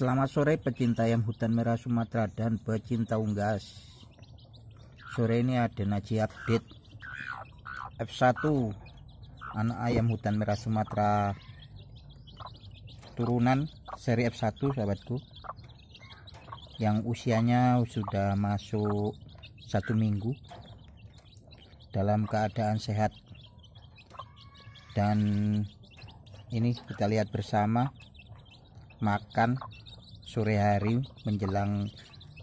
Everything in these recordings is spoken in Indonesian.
Selamat sore pecinta ayam hutan merah Sumatera dan pecinta unggas. Sore ini ada Naji update F1 anak ayam hutan merah Sumatera turunan seri F1 sahabatku yang usianya sudah masuk satu minggu dalam keadaan sehat dan ini kita lihat bersama makan sore hari menjelang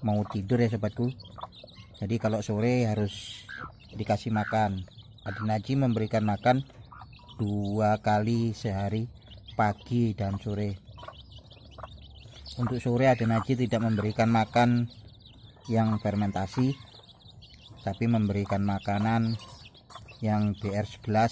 mau tidur ya sobatku jadi kalau sore harus dikasih makan Adi Naji memberikan makan dua kali sehari pagi dan sore untuk sore Adi Naji tidak memberikan makan yang fermentasi tapi memberikan makanan yang BR11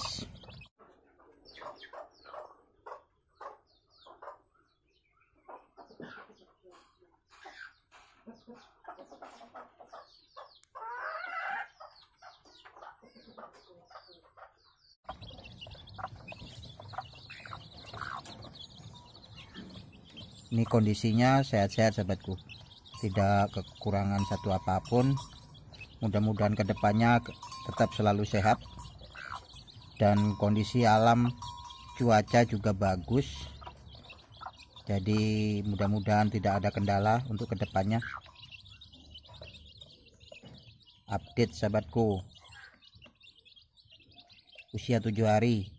ini kondisinya sehat-sehat sahabatku tidak kekurangan satu apapun mudah-mudahan kedepannya tetap selalu sehat dan kondisi alam cuaca juga bagus jadi mudah-mudahan tidak ada kendala untuk kedepannya update sahabatku usia tujuh hari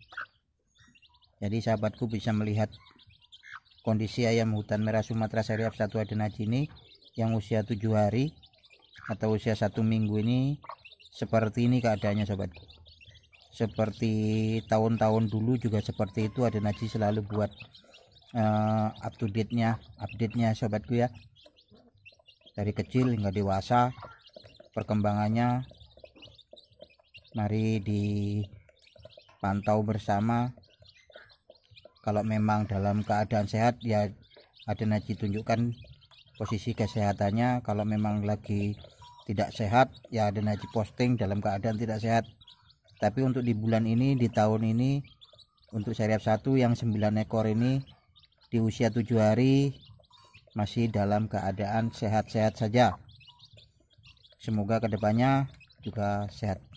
jadi sahabatku bisa melihat kondisi ayam hutan merah Sumatera F1 adenaji ini yang usia tujuh hari atau usia satu minggu ini seperti ini keadaannya sahabatku seperti tahun-tahun dulu juga seperti itu adenaji selalu buat uh, up to date nya update nya sahabatku ya dari kecil hingga dewasa perkembangannya mari dipantau bersama kalau memang dalam keadaan sehat ya ada Haji tunjukkan posisi kesehatannya kalau memang lagi tidak sehat ya ada Haji posting dalam keadaan tidak sehat tapi untuk di bulan ini di tahun ini untuk f satu yang 9 ekor ini di usia 7 hari masih dalam keadaan sehat-sehat saja semoga kedepannya juga sehat